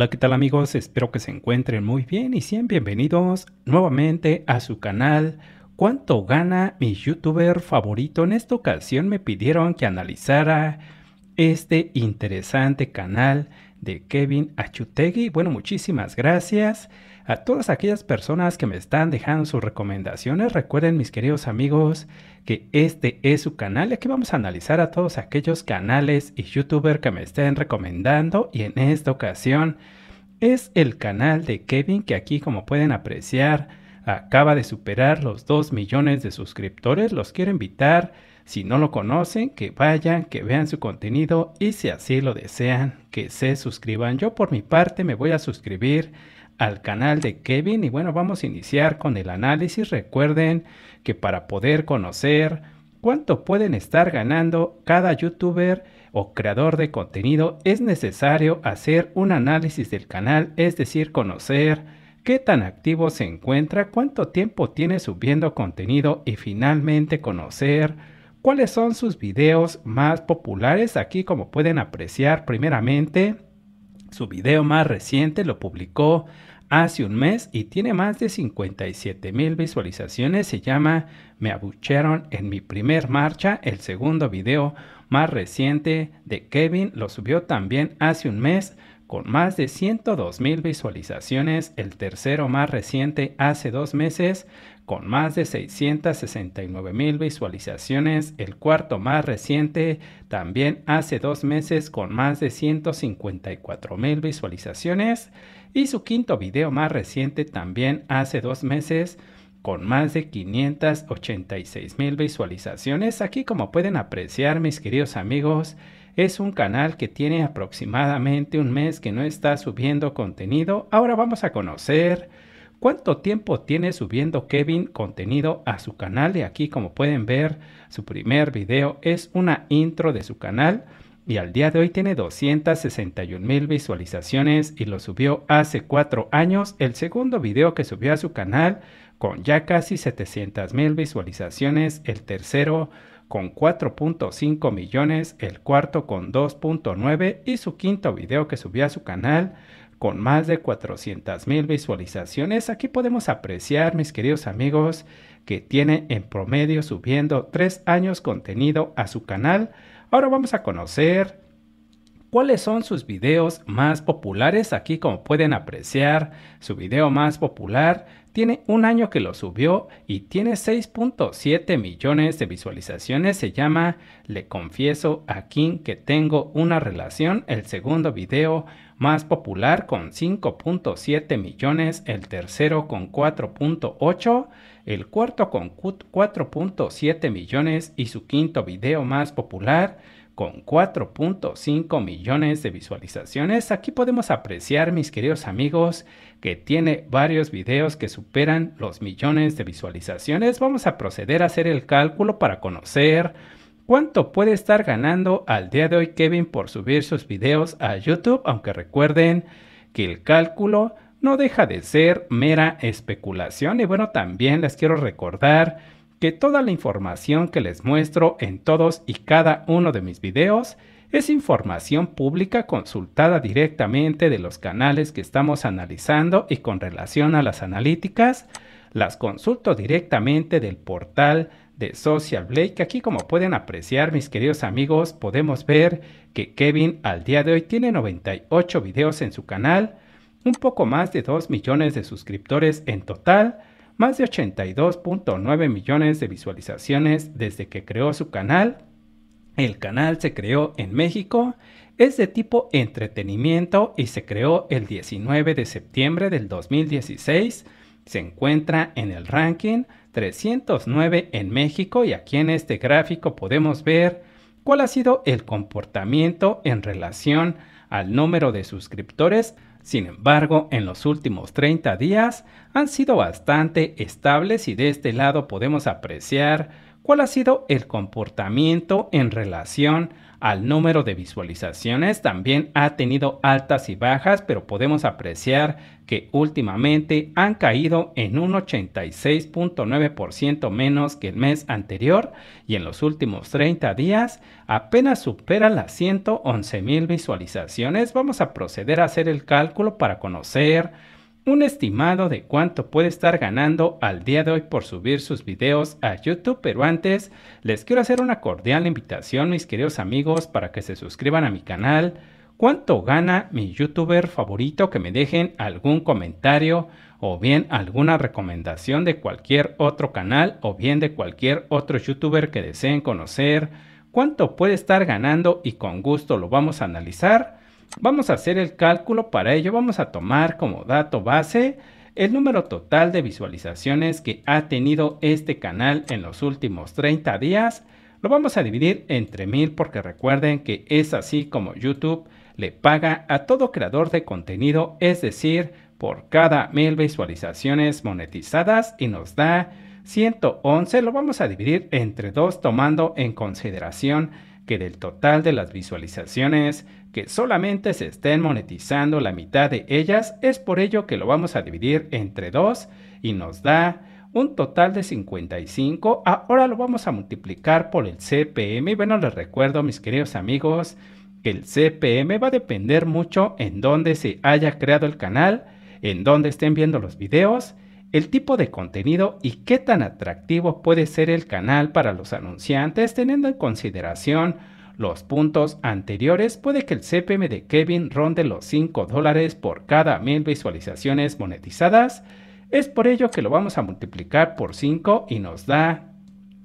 Hola, ¿qué tal amigos? Espero que se encuentren muy bien y sean bienvenidos nuevamente a su canal. ¿Cuánto gana mi youtuber favorito? En esta ocasión me pidieron que analizara este interesante canal de Kevin Achutegui. Bueno, muchísimas gracias. A todas aquellas personas que me están dejando sus recomendaciones, recuerden mis queridos amigos que este es su canal y aquí vamos a analizar a todos aquellos canales y youtubers que me estén recomendando y en esta ocasión es el canal de Kevin que aquí como pueden apreciar acaba de superar los 2 millones de suscriptores, los quiero invitar si no lo conocen, que vayan, que vean su contenido y si así lo desean, que se suscriban. Yo por mi parte me voy a suscribir al canal de Kevin y bueno, vamos a iniciar con el análisis. Recuerden que para poder conocer cuánto pueden estar ganando cada youtuber o creador de contenido es necesario hacer un análisis del canal, es decir, conocer qué tan activo se encuentra, cuánto tiempo tiene subiendo contenido y finalmente conocer cuáles son sus videos más populares. Aquí como pueden apreciar primeramente su video más reciente lo publicó hace un mes y tiene más de 57 mil visualizaciones. Se llama Me abucheron en mi primer marcha. El segundo video más reciente de Kevin lo subió también hace un mes con más de 102 mil visualizaciones, el tercero más reciente hace dos meses, con más de 669 mil visualizaciones, el cuarto más reciente también hace dos meses con más de 154 mil visualizaciones y su quinto video más reciente también hace dos meses con más de 586 mil visualizaciones. Aquí como pueden apreciar mis queridos amigos, es un canal que tiene aproximadamente un mes que no está subiendo contenido. Ahora vamos a conocer cuánto tiempo tiene subiendo Kevin contenido a su canal. Y aquí como pueden ver, su primer video es una intro de su canal. Y al día de hoy tiene 261 mil visualizaciones y lo subió hace cuatro años. El segundo video que subió a su canal con ya casi 700 mil visualizaciones. El tercero con 4.5 millones, el cuarto con 2.9 y su quinto video que subió a su canal con más de 400 mil visualizaciones. Aquí podemos apreciar, mis queridos amigos, que tiene en promedio subiendo 3 años contenido a su canal. Ahora vamos a conocer cuáles son sus videos más populares. Aquí como pueden apreciar, su video más popular tiene un año que lo subió y tiene 6.7 millones de visualizaciones. Se llama Le confieso a Kim que tengo una relación. El segundo video más popular con 5.7 millones. El tercero con 4.8. El cuarto con 4.7 millones. Y su quinto video más popular con 4.5 millones de visualizaciones. Aquí podemos apreciar, mis queridos amigos, que tiene varios videos que superan los millones de visualizaciones. Vamos a proceder a hacer el cálculo para conocer cuánto puede estar ganando al día de hoy Kevin por subir sus videos a YouTube, aunque recuerden que el cálculo no deja de ser mera especulación. Y bueno, también les quiero recordar que toda la información que les muestro en todos y cada uno de mis videos es información pública consultada directamente de los canales que estamos analizando y con relación a las analíticas, las consulto directamente del portal de Social ...que Aquí como pueden apreciar mis queridos amigos, podemos ver que Kevin al día de hoy tiene 98 videos en su canal, un poco más de 2 millones de suscriptores en total, más de 82.9 millones de visualizaciones desde que creó su canal. El canal se creó en México, es de tipo entretenimiento y se creó el 19 de septiembre del 2016. Se encuentra en el ranking 309 en México y aquí en este gráfico podemos ver cuál ha sido el comportamiento en relación al número de suscriptores sin embargo, en los últimos 30 días han sido bastante estables y de este lado podemos apreciar cuál ha sido el comportamiento en relación al número de visualizaciones. También ha tenido altas y bajas, pero podemos apreciar que últimamente han caído en un 86.9% menos que el mes anterior y en los últimos 30 días apenas superan las 111 mil visualizaciones. Vamos a proceder a hacer el cálculo para conocer un estimado de cuánto puede estar ganando al día de hoy por subir sus videos a YouTube, pero antes les quiero hacer una cordial invitación, mis queridos amigos, para que se suscriban a mi canal. ¿Cuánto gana mi youtuber favorito? Que me dejen algún comentario o bien alguna recomendación de cualquier otro canal o bien de cualquier otro youtuber que deseen conocer. ¿Cuánto puede estar ganando? Y con gusto lo vamos a analizar. Vamos a hacer el cálculo para ello. Vamos a tomar como dato base el número total de visualizaciones que ha tenido este canal en los últimos 30 días. Lo vamos a dividir entre 1000 porque recuerden que es así como YouTube le paga a todo creador de contenido, es decir, por cada 1000 visualizaciones monetizadas y nos da 111. Lo vamos a dividir entre 2 tomando en consideración que del total de las visualizaciones que solamente se estén monetizando la mitad de ellas, es por ello que lo vamos a dividir entre dos y nos da un total de 55. Ahora lo vamos a multiplicar por el CPM. y Bueno, les recuerdo, mis queridos amigos, que el CPM va a depender mucho en dónde se haya creado el canal, en dónde estén viendo los videos, el tipo de contenido y qué tan atractivo puede ser el canal para los anunciantes, teniendo en consideración los puntos anteriores, puede que el CPM de Kevin ronde los 5 dólares por cada mil visualizaciones monetizadas. Es por ello que lo vamos a multiplicar por 5 y nos da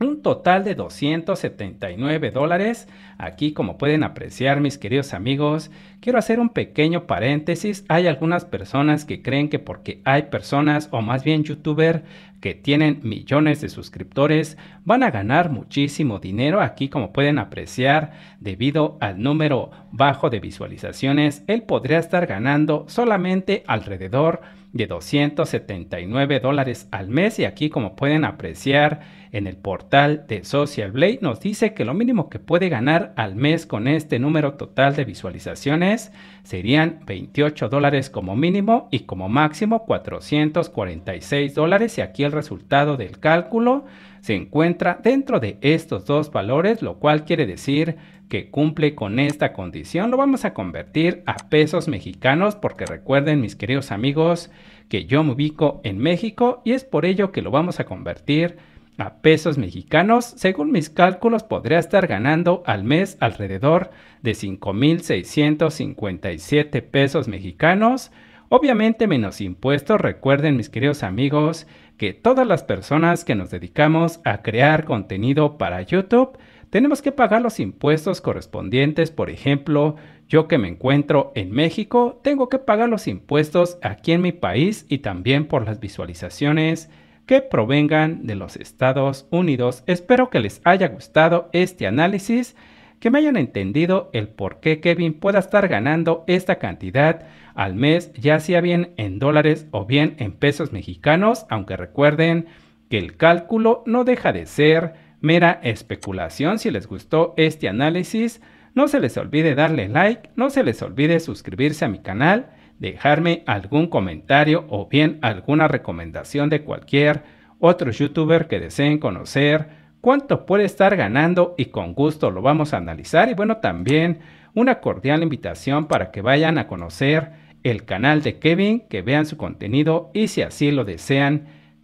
un total de 279 dólares. Aquí como pueden apreciar mis queridos amigos, quiero hacer un pequeño paréntesis. Hay algunas personas que creen que porque hay personas o más bien youtuber que tienen millones de suscriptores van a ganar muchísimo dinero. Aquí como pueden apreciar, debido al número bajo de visualizaciones, él podría estar ganando solamente alrededor de de 279 dólares al mes y aquí como pueden apreciar en el portal de Social Blade nos dice que lo mínimo que puede ganar al mes con este número total de visualizaciones serían 28 dólares como mínimo y como máximo 446 dólares y aquí el resultado del cálculo se encuentra dentro de estos dos valores lo cual quiere decir que cumple con esta condición lo vamos a convertir a pesos mexicanos porque recuerden mis queridos amigos que yo me ubico en México y es por ello que lo vamos a convertir a pesos mexicanos, según mis cálculos, podría estar ganando al mes alrededor de 5.657 pesos mexicanos. Obviamente menos impuestos, recuerden mis queridos amigos que todas las personas que nos dedicamos a crear contenido para YouTube, tenemos que pagar los impuestos correspondientes. Por ejemplo, yo que me encuentro en México, tengo que pagar los impuestos aquí en mi país y también por las visualizaciones que provengan de los Estados Unidos. Espero que les haya gustado este análisis, que me hayan entendido el por qué Kevin pueda estar ganando esta cantidad al mes, ya sea bien en dólares o bien en pesos mexicanos, aunque recuerden que el cálculo no deja de ser mera especulación. Si les gustó este análisis, no se les olvide darle like, no se les olvide suscribirse a mi canal, dejarme algún comentario o bien alguna recomendación de cualquier otro youtuber que deseen conocer, cuánto puede estar ganando y con gusto lo vamos a analizar. Y bueno, también una cordial invitación para que vayan a conocer el canal de Kevin, que vean su contenido y si así lo desean,